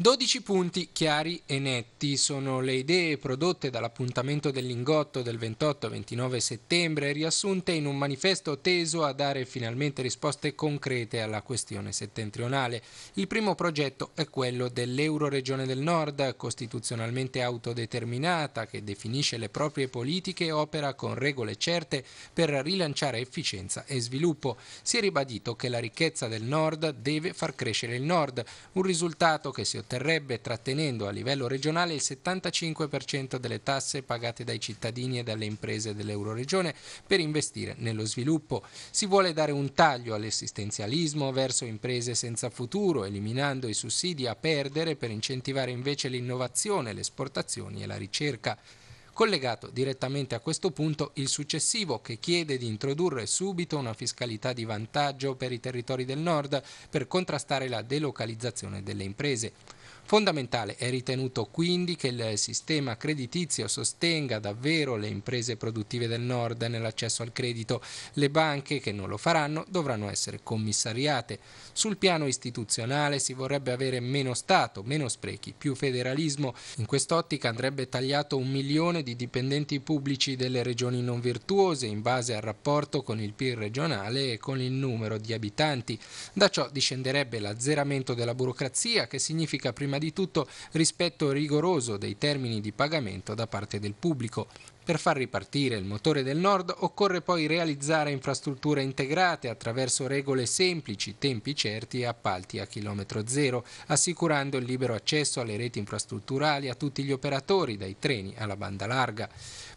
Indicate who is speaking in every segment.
Speaker 1: 12 punti chiari e netti sono le idee prodotte dall'appuntamento del Lingotto del 28-29 settembre, riassunte in un manifesto teso a dare finalmente risposte concrete alla questione settentrionale. Il primo progetto è quello dell'Euroregione del Nord, costituzionalmente autodeterminata, che definisce le proprie politiche e opera con regole certe per rilanciare efficienza e sviluppo. Si è ribadito che la ricchezza del Nord deve far crescere il Nord, un risultato che si ottiene otterrebbe trattenendo a livello regionale il 75% delle tasse pagate dai cittadini e dalle imprese dell'Euroregione per investire nello sviluppo. Si vuole dare un taglio all'assistenzialismo verso imprese senza futuro, eliminando i sussidi a perdere per incentivare invece l'innovazione, le esportazioni e la ricerca collegato direttamente a questo punto il successivo che chiede di introdurre subito una fiscalità di vantaggio per i territori del nord per contrastare la delocalizzazione delle imprese. Fondamentale è ritenuto quindi che il sistema creditizio sostenga davvero le imprese produttive del nord nell'accesso al credito. Le banche che non lo faranno dovranno essere commissariate. Sul piano istituzionale si vorrebbe avere meno Stato, meno sprechi, più federalismo. In quest'ottica andrebbe tagliato un milione di dipendenti pubblici delle regioni non virtuose in base al rapporto con il PIL regionale e con il numero di abitanti. Da ciò discenderebbe l'azzeramento della burocrazia che significa prima prima di tutto rispetto rigoroso dei termini di pagamento da parte del pubblico, per far ripartire il motore del nord occorre poi realizzare infrastrutture integrate attraverso regole semplici, tempi certi e appalti a chilometro zero, assicurando il libero accesso alle reti infrastrutturali a tutti gli operatori, dai treni alla banda larga.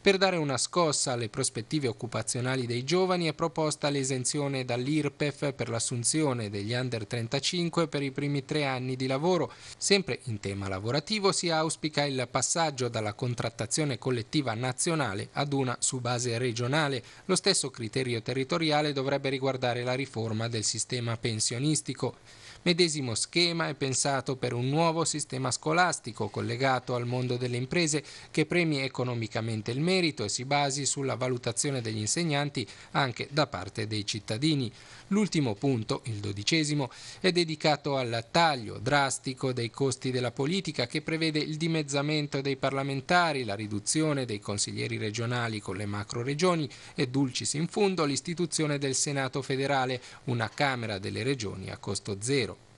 Speaker 1: Per dare una scossa alle prospettive occupazionali dei giovani è proposta l'esenzione dall'IRPEF per l'assunzione degli under 35 per i primi tre anni di lavoro. Sempre in tema lavorativo si auspica il passaggio dalla contrattazione collettiva nazionale nazionale ad una su base regionale. Lo stesso criterio territoriale dovrebbe riguardare la riforma del sistema pensionistico. Medesimo schema è pensato per un nuovo sistema scolastico collegato al mondo delle imprese che premi economicamente il merito e si basi sulla valutazione degli insegnanti anche da parte dei cittadini. L'ultimo punto, il dodicesimo, è dedicato al taglio drastico dei costi della politica che prevede il dimezzamento dei parlamentari, la riduzione dei consiglieri poteri regionali con le macro regioni e dulcis in fundo l'istituzione del Senato federale, una Camera delle regioni a costo zero.